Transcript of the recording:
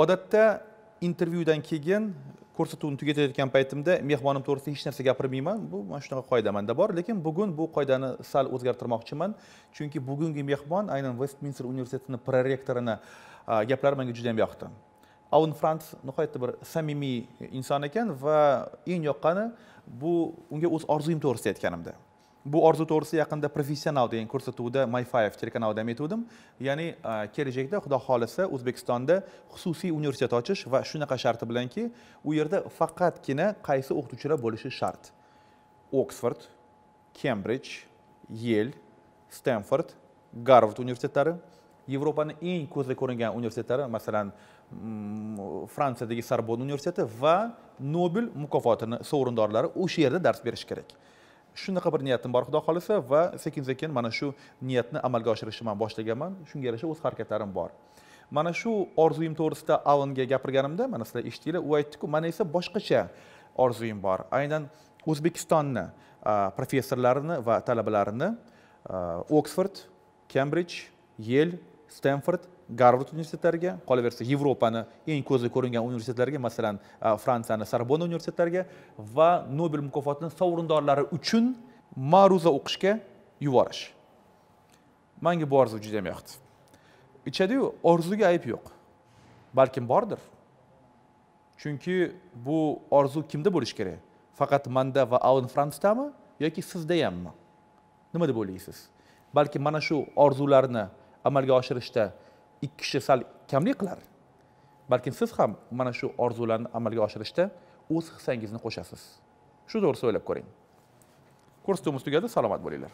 odatda intervyudan keyin ko'rsatuvni tugatayotgan paytimda mehmonim to'g'risida hech narsa gapirmayman bu mana shunaqa qoida manda bor lekin bugun bu qoidani sal o'zgartirmoqchiman chunki bugungi mehmon aynan vestminster universitetini prorektorini gaplari menga juda ham yoqdi aun frans nihoyatda bir samimiy inson ekan va eng yoqqani bu unga o'z orzuyim to'g'risida aytganimda bu orzu to'g'risida yaqinda professional degan ko'rsatuvda mayfayev telekanalida ham aytuvdim ya'ni e, kelajakda xudo xohlasa o'zbekistonda xususiy universitet ochish va shunaqa sharti bilanki u yerda faqatgina qaysi o'qituvchilar bo'lishi shart oksford kembridj yel stenford garvard universitetlari yevropani eng ko'zga ko'ringan universitetlari masalan mm, fransiyadagi sarbon universiteti va nobel mukofotini sovrindorlari o'sha yerda dars berishi kerak shunaqa bir niyatim bor xudo xohlasa va sekin sekin mana shu niyatni amalga oshirishni man boshlaganman shunga yarasha o'z harakatlarim bor mana shu orzuim to'g'risida alanga gapirganimda mana sizlar eshitdinglar u aytdiku mana esa boshqacha orzuim bor aynan o'zbekistonni professorlarini va talabalarini oksford kembridj yel stenford garvard universitetlariga qolaversa yevropani eng ko'zga ko'ringan universitetlariga masalan fransiyani sarbona universitetlariga va nobel mukofotini sovrindorlari uchun ma'ruza o'qishga yuborish manga bu orzu juda ham yoqdi ichadiyu orzuga ayb yo'q balkim bordir chunki bu orzu kimda bo'lishi kerak faqat manda va aun fransdami yoki sizda hammi nima deb o'ylaysiz balki mana shu orzularni amalga oshirishda ikki kishi sal kamlik qilar balkim siz ham mana shu orzularni amalga oshirishda o'z hissangizni qo'shasiz shu to'g'risida o'ylab ko'ring kurs tugadi salomat bo'linglar